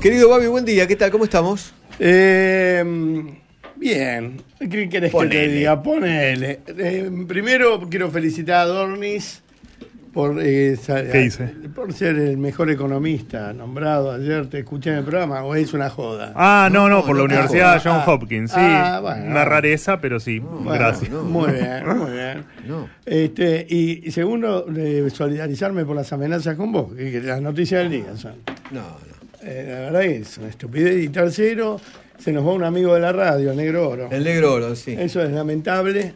Querido Babi, buen día, ¿qué tal? ¿Cómo estamos? Eh, bien, ¿qué querés Ponele. que te diga? Ponele. Eh, primero quiero felicitar a Dornis eh, por, ser el mejor economista nombrado ayer, te escuché en el programa, o es una joda. Ah, no, no, por la Universidad ah, John Hopkins, sí. Ah, una rareza, pero sí, gracias. Muy bien, muy bien. Este, y, segundo, solidarizarme por las amenazas con vos, que las noticias del día No, no. Eh, la verdad es una estupidez. Y tercero, se nos va un amigo de la radio, Negro Oro. El Negro Oro, sí. Eso es lamentable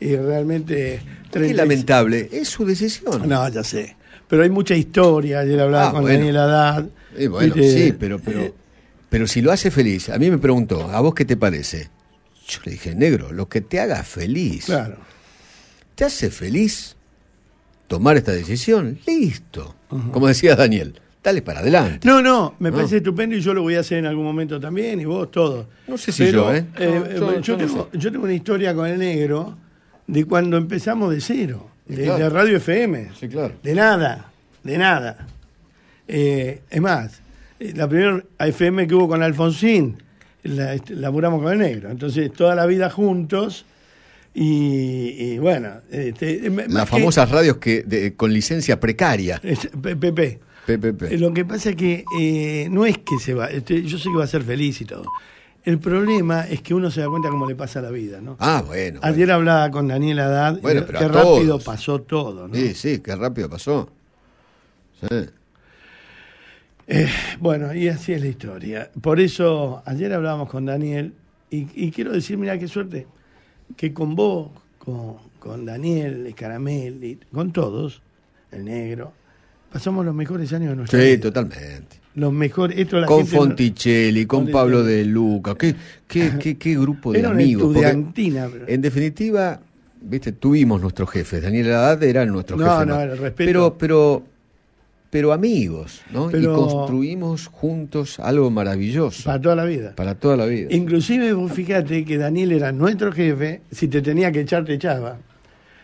y realmente... qué Es lamentable, es su decisión. No, ya sé. Pero hay mucha historia, ayer hablaba ah, con Daniel eh, bueno, sí, pero, pero, pero si lo hace feliz, a mí me preguntó, ¿a vos qué te parece? Yo le dije, negro, lo que te haga feliz. Claro. ¿Te hace feliz tomar esta decisión? Listo. Como decía Daniel, dale para adelante. No, no, me parece estupendo y yo lo voy a hacer en algún momento también, y vos, todos. No sé si yo, ¿eh? yo, tengo, una historia con el negro de cuando empezamos de cero, de, Radio FM. Sí, claro. De nada, de nada. Eh, es más, eh, la primera FM que hubo con Alfonsín, la, este, laburamos con el negro. Entonces, toda la vida juntos. Y, bueno, este, eh, las famosas radios que de, con licencia precaria. PP. Eh, lo que pasa es que eh, no es que se va, este, yo sé que va a ser feliz y todo. El problema es que uno se da cuenta cómo le pasa la vida, ¿no? Ah, bueno. Ayer hablaba con Daniel Haddad, bueno, eh, pero qué rápido pasó todo, ¿no? Sí, sí, qué rápido pasó. bueno, y así es la historia. Por eso, ayer hablábamos con Daniel, y, quiero decir, mira qué suerte, que con vos, con, con Daniel, Caramel, con todos, el negro, pasamos los mejores años de nuestra sí, Sí, totalmente. Los mejores. con Fonticelli, con Pablo de Luca, qué, qué, grupo de amigos. De En definitiva, viste, tuvimos nuestros jefes. Daniel Haddad era nuestro jefe. No, no, respeto. Pero, pero, pero amigos, ¿no? y construimos juntos algo maravilloso. Para toda la vida. Para toda la vida. Inclusive fíjate que Daniel era nuestro jefe, si te tenía que echar, te echaba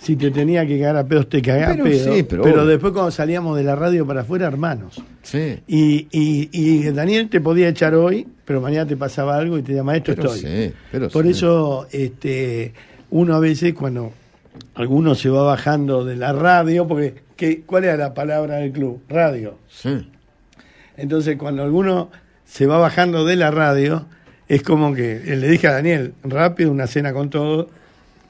si te tenía que cagar a pedos, te cagaba pero, a pero, después cuando salíamos de la radio para afuera, hermanos. Sí. Y, y, y, Daniel te podía echar hoy, pero mañana te pasaba algo y te llama esto estoy. Sí, pero Por eso, este, uno a veces cuando alguno se va bajando de la radio, porque ¿qué, ¿cuál era la palabra del club? Radio. Sí. Entonces cuando alguno se va bajando de la radio, es como que le dije a Daniel, rápido, una cena con todo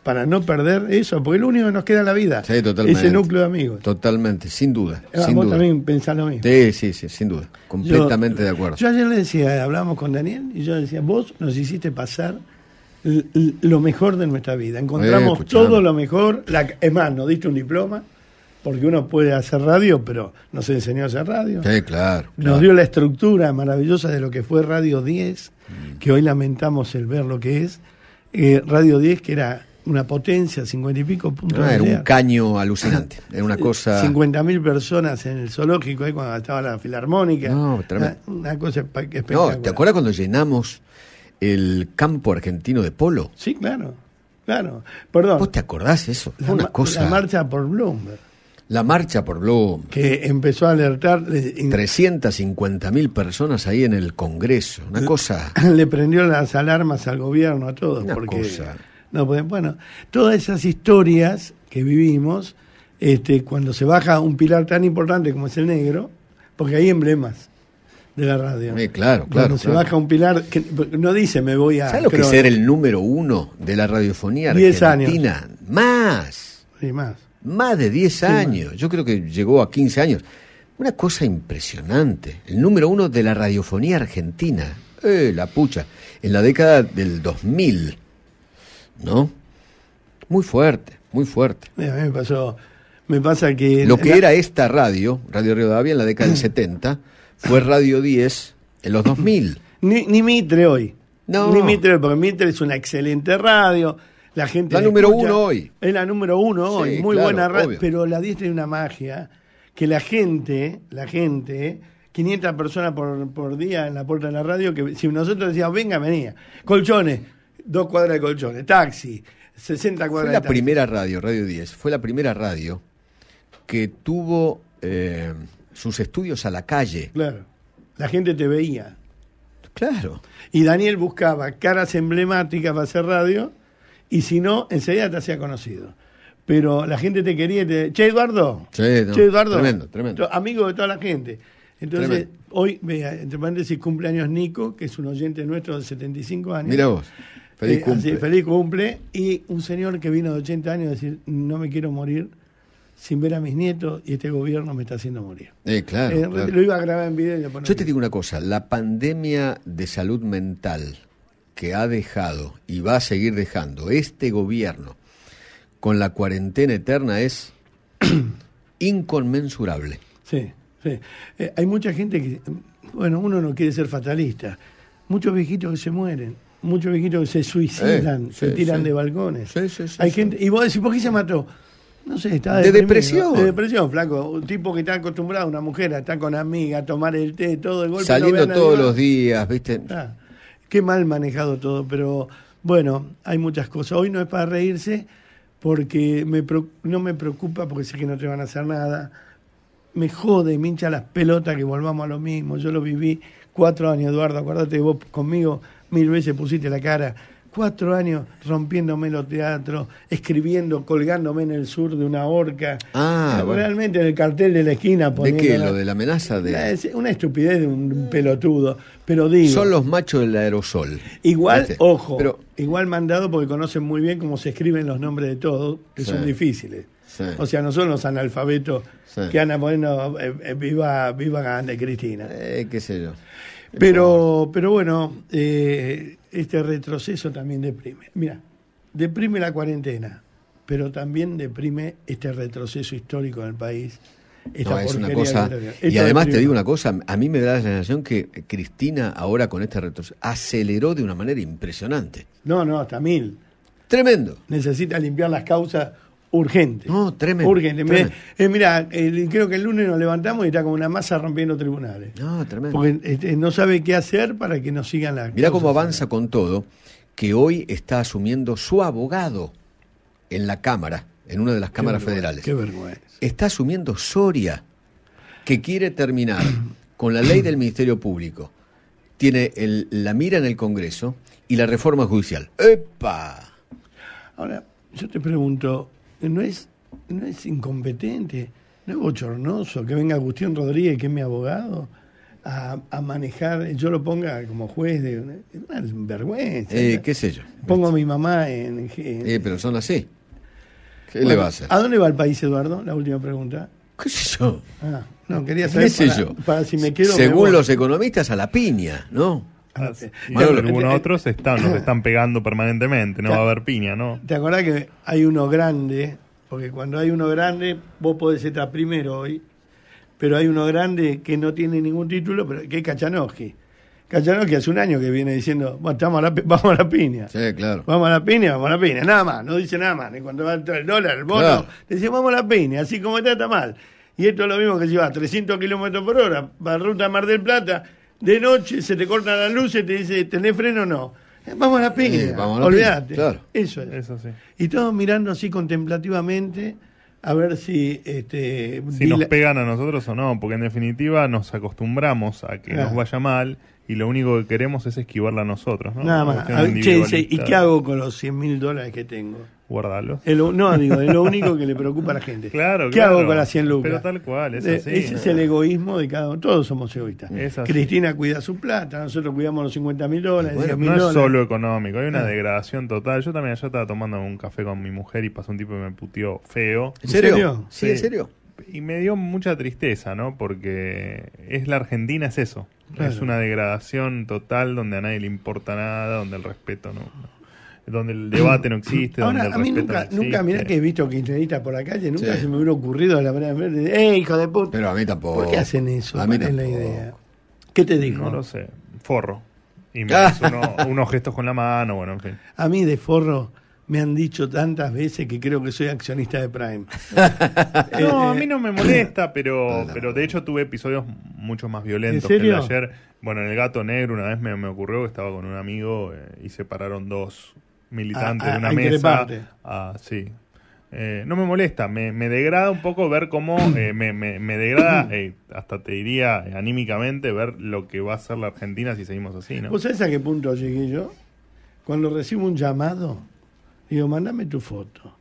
para no perder eso, porque lo único que nos queda en la vida sí, ese núcleo de amigos. Totalmente, sin duda. Ah, sin duda. también pensás lo mismo. Sí, sí, sí, sin duda. Completamente de acuerdo. Yo ayer le decía, hablamos con Daniel, y yo decía, vos nos hiciste pasar lo mejor de nuestra vida. Encontramos todo lo mejor. La, es más, nos diste un diploma, porque uno puede hacer radio, pero nos enseñó a hacer radio. Sí, claro. Nos dio la estructura maravillosa de lo que fue Radio 10, mm. que hoy lamentamos el ver lo que es. Eh, radio 10, que era una potencia, cincuenta y pico puntos. No, era un caño alucinante, era una cosa... 50.000 personas en el zoológico, ahí cuando estaba la filarmónica. No, una, ah, una, cosa espectacular. No, ¿te acuerdas cuando llenamos el campo argentino de polo? Sí, claro, claro. Perdón. ¿Vos te acordás eso? la, una cosa... La marcha por Bloomberg. La marcha por Bloom. Que empezó a alertar. 350.000 personas ahí en el Congreso. Una cosa. Le prendió las alarmas al gobierno, a todos. Una porque cosa. No, pues, bueno, todas esas historias que vivimos, este, cuando se baja un pilar tan importante como es el negro, porque hay emblemas de la radio. claro, claro. Cuando se baja un pilar, que no dice me voy a. ¿Sabes lo que es ser el número uno de la radiofonía argentina? Años. Más. Sí, más. Más de 10 años. Yo creo que llegó a 15 años. Una cosa impresionante. El número uno de la radiofonía argentina. Eh, la pucha. En la década del 2000. ¿no? Muy fuerte, muy fuerte. a me pasó, me pasa que... Lo que era esta radio, Radio Davia, en la década del 70, fue Radio 10 en los 2000. ni, ni Mitre hoy. No. Ni Mitre, porque Mitre es una excelente radio. La gente. La número uno hoy. Es la número uno hoy. Muy buena radio. Pero la 10 tiene una magia que la gente, la gente. 500 personas por, por día en la puerta de la radio, que si nosotros decíamos, venga, venía. Colchones, dos cuadras de colchones, taxi, 60 cuadras fue la primera radio, Radio 10, fue la primera radio que tuvo eh, sus estudios a la calle. Claro, la gente te veía. Claro. Y Daniel buscaba caras emblemáticas para hacer radio y si no, enseguida te hacía conocido. Pero la gente te quería y te... Che, Eduardo. Che, Eduardo. Tremendo, tremendo. Amigo de toda la gente. Entonces, hoy, entre paréntesis, cumpleaños Nico, que es un oyente nuestro de 75 años. Mira vos. Eh, feliz cumple. Y un señor que vino de 80 años a decir, no me quiero morir sin ver a mis nietos y este gobierno me está haciendo morir. Eh, eh, claro, Lo iba a grabar en video. Yo te digo una cosa, la pandemia de salud mental que ha dejado y va a seguir dejando este gobierno con la cuarentena eterna es inconmensurable. Sí, sí. hay mucha gente que, bueno, uno no quiere ser fatalista. Muchos viejitos que se mueren muchos viejitos que se suicidan, eh, se tiran de balcones. Sí, Hay gente, y vos decís, ¿por qué se mató? No sé, está de depresión. De depresión, flaco. Un tipo que está acostumbrado, una mujer, a estar con amiga, a tomar el té, todo el golpe. Saliendo todos los días, ¿viste? Ah, qué mal manejado todo, pero bueno, hay muchas cosas. Hoy no es para reírse porque me, no me preocupa porque sé que no te van a hacer nada. Me jode, me hincha las pelotas que volvamos a lo mismo. Yo lo viví cuatro años, Eduardo, que vos conmigo mil veces pusiste la cara. Cuatro años rompiéndome los teatros, escribiendo, colgándome en el sur de una horca. Ah, Realmente en el cartel de la esquina poniendo... ¿De qué? ¿Lo de la amenaza? de Una, una estupidez de un pelotudo. Pero digo... Son los machos del aerosol. Igual, este. ojo, Pero... igual mandado porque conocen muy bien cómo se escriben los nombres de todos, que son difíciles. O sea, no son los analfabetos que andan poniendo eh, eh, viva, viva y Cristina. Eh, qué sé yo. Pero, pero bueno, eh, este retroceso también deprime. Mira, deprime la cuarentena, pero también deprime este retroceso histórico en el país. no, es una cosa. Y además te digo una cosa, a mí me da la sensación que Cristina ahora con este retroceso aceleró de una manera impresionante. No, no, hasta mil. Tremendo. Necesita limpiar las causas urgente. No, tremendo. Urgente. Eh, creo que el lunes nos levantamos y está como una masa rompiendo tribunales. No, tremendo. Este, no sabe qué hacer para que nos sigan las. Mira cómo avanza con todo, que hoy está asumiendo su abogado en la Cámara, en una de las Cámaras Federales. Qué vergüenza. Está asumiendo Soria, que quiere terminar con la ley del Ministerio Público. Tiene la mira en el Congreso y la reforma judicial. ¡Epa! Ahora, yo te pregunto, no es, no es incompetente, no es bochornoso que venga Agustín Rodríguez, que es mi abogado, a, manejar, yo lo ponga como juez de una, vergüenza. Eh, ¿Qué sé yo? Pongo a mi mamá en... Eh, pero son así. ¿Qué le va a hacer? ¿A dónde va el país, Eduardo? La última pregunta. ¿Qué sé yo? Ah, no, quería saber ¿Qué sé para, si me Según los economistas, a la piña, ¿no? Ah, algunos eh, otros están, eh, están pegando permanentemente, no va a haber piña, ¿no? ¿Te acordás que hay uno grande? Porque cuando hay uno grande, vos podés estar primero hoy, pero hay uno grande que no tiene ningún título, pero que es Cachanoski hace un año que viene diciendo, vamos a, la, vamos la piña. Sí, claro. Vamos a la piña, vamos a la piña. Nada más, no dice nada más. Ni cuando va el dólar, el bono, dice, vamos a la piña, así como está, está mal. Y esto es lo mismo que si a 300 kilómetros por hora para ruta Mar del Plata de noche, se te la luz y te dice, ¿tenés freno o no? Eh, vamos a la olvídate. Eso es. Y todos mirando así contemplativamente a ver si... Este, si nos pegan a nosotros o no, porque en definitiva nos acostumbramos a que nos ah. vaya mal y lo único que queremos es esquivarla a nosotros. Nada más. Ah, ¿Y qué hago con los 100 mil dólares que tengo? Guardarlo. no, digo, es lo único que le preocupa a la gente. Claro, ¿Qué hago con las 100 lucas? Pero tal cual, es eh, Ese es el egoísmo de cada uno. Todos somos egoístas. Cristina cuida su plata, nosotros cuidamos los 50 mil dólares. no es solo económico, hay una ah. degradación total. Yo también ayer estaba tomando un café con mi mujer y pasó un tipo y me puteó feo. ¿En serio? Sí, en serio. Y me dio mucha tristeza, ¿no? Porque es la Argentina, es eso. Es una degradación total donde a nadie le importa nada, donde el respeto no donde el debate no existe. donde el a mí nunca, nunca, mirá que he visto kirchneristas por la calle, nunca se me hubiera ocurrido la manera de ¡eh, hijo de puta! Pero a mí tampoco. ¿Por qué hacen eso? A mí Es la idea? ¿Qué te dijo? No lo sé. Forro. Y me hizo unos gestos con la mano, bueno, en fin. A mí de forro me han dicho tantas veces que creo que soy accionista de Prime. no, a mí no me eh, molesta, pero, pero de hecho tuve episodios mucho más violentos que el de ayer. Bueno, en el gato negro una vez me, me ocurrió que estaba con un amigo eh, y se pararon dos militante de una mesa. ah sí. Eh, no me molesta, me, me, degrada un poco ver cómo, eh, me, me, degrada, eh, hasta te diría anímicamente, ver lo que va a hacer la Argentina si seguimos así, ¿no? ¿Vos sabés a qué punto llegué yo? Cuando recibo un llamado, digo, mandame tu foto.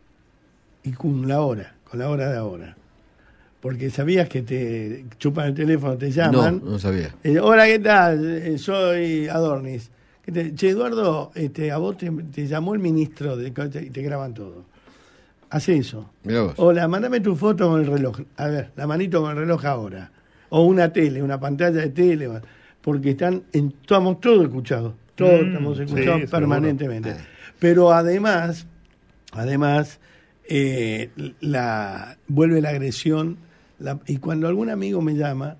Y con la hora, con la hora de ahora. Porque sabías que te chupan el teléfono, te llaman. No, no sabía. hola, ¿qué tal? Soy Adornis. Este, che, Eduardo, este, a vos te, llamó el ministro y te, graban todo. Hace eso. Hola, mandame tu foto con el reloj. A ver, la manito con el reloj ahora. O una tele, una pantalla de tele. Porque están en, estamos todos escuchados. Todos mm, estamos escuchados permanentemente. Pero además, además, eh, la, vuelve la agresión. y cuando algún amigo me llama,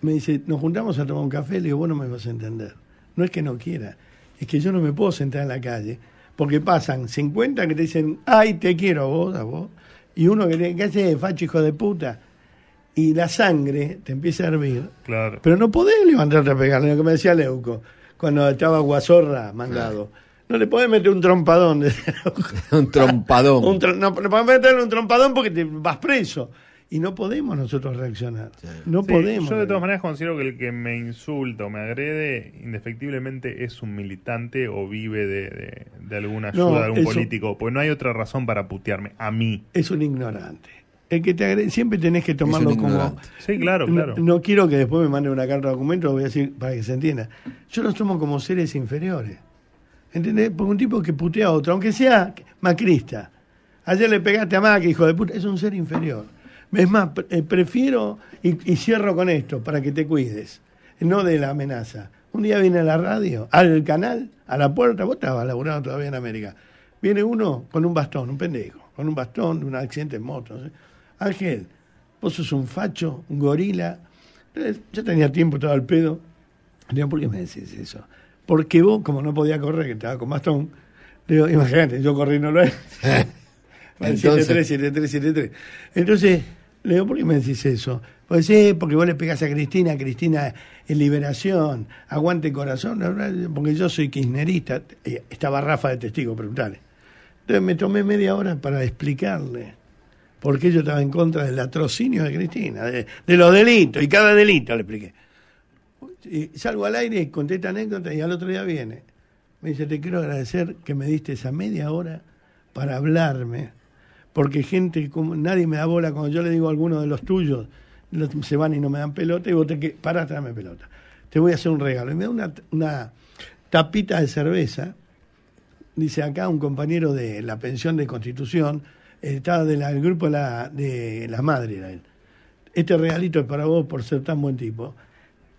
me dice, nos juntamos a tomar un café, le digo, vos no me vas a entender. No es que no quiera, es que yo no me puedo sentar en la calle, porque pasan 50 que te dicen, ay, te quiero a vos, a vos, y uno que te hace facho, hijo de puta, y la sangre te empieza a hervir. Claro. Pero no podés levantarte a pegarle, lo que me decía Leuco, cuando estaba Guazorra mandado. No le podés meter un trompadón. un trompadón. no, le podés meterle un trompadón porque te vas preso y no podemos nosotros reaccionar. No podemos. Yo de todas maneras considero que el que me insulta o me agrede indefectiblemente es un militante o vive de, alguna ayuda de algún político, pues no hay otra razón para putearme a mí. Es un ignorante. El que te agrede, siempre tenés que tomarlo como. Sí, claro, claro. No, quiero que después me mande una carta de documento, voy a decir para que se entienda. Yo los tomo como seres inferiores. ¿Entendés? Porque un tipo que putea a otro, aunque sea macrista. Ayer le pegaste a Macri, hijo de puta, es un ser inferior. Es más, eh, prefiero, y, cierro con esto, para que te cuides, no de la amenaza. Un día viene a la radio, al canal, a la puerta, vos estabas laburando todavía en América. Viene uno con un bastón, un pendejo, con un bastón, de un accidente en moto. Ángel, vos sos un facho, un gorila. Eh, yo tenía tiempo, todo al pedo. digo, ¿por qué me decís eso? Porque vos, como no podía correr, que estaba con bastón, digo, imagínate, yo corrí no lo es. 737373. Entonces, le digo, ¿por qué me decís eso? Pues sí, porque vos le pegás a Cristina, Cristina en liberación, aguante corazón, porque yo soy kirchnerista. Eh, estaba Rafa de testigo, preguntale. Entonces me tomé media hora para explicarle por qué yo estaba en contra del atrocinio de Cristina, de, los delitos, y cada delito le expliqué. Y salgo al aire, conté esta anécdota y al otro día viene. Me dice, te quiero agradecer que me diste esa media hora para hablarme porque gente como nadie me da bola cuando yo le digo a alguno de los tuyos, se van y no me dan pelota, y vos te que para tráeme pelota. Te voy a hacer un regalo. Y me da una, tapita de cerveza. Dice acá un compañero de la pensión de Constitución, estaba del grupo de la, de madre, él. Este regalito es para vos por ser tan buen tipo.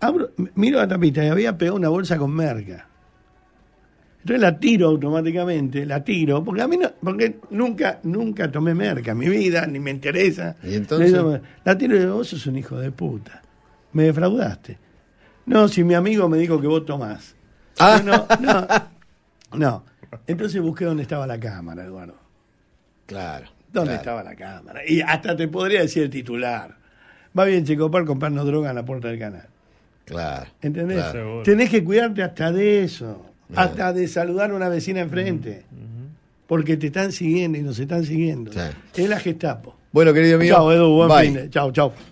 Abro, miro la tapita y había pegado una bolsa con merca. Entonces la tiro automáticamente, la tiro, porque a mí no, porque nunca, nunca tomé merca en mi vida, ni me interesa. ¿Y entonces? La tiro y digo, vos sos un hijo de puta. Me defraudaste. No, si mi amigo me dijo que vos tomás. Ah. No, no, Entonces busqué dónde estaba la cámara, Eduardo. Claro. ¿Dónde estaba la cámara? Y hasta te podría decir el titular. Va bien, chico. Checopar, comprarnos droga en la puerta del canal. Claro. ¿Entendés? Claro. Tenés que cuidarte hasta de eso hasta de saludar a una vecina enfrente. Porque te están siguiendo y nos están siguiendo. Es la Gestapo. Bueno, querido mío. Chao, Edu. Buen fin. Chao, chao.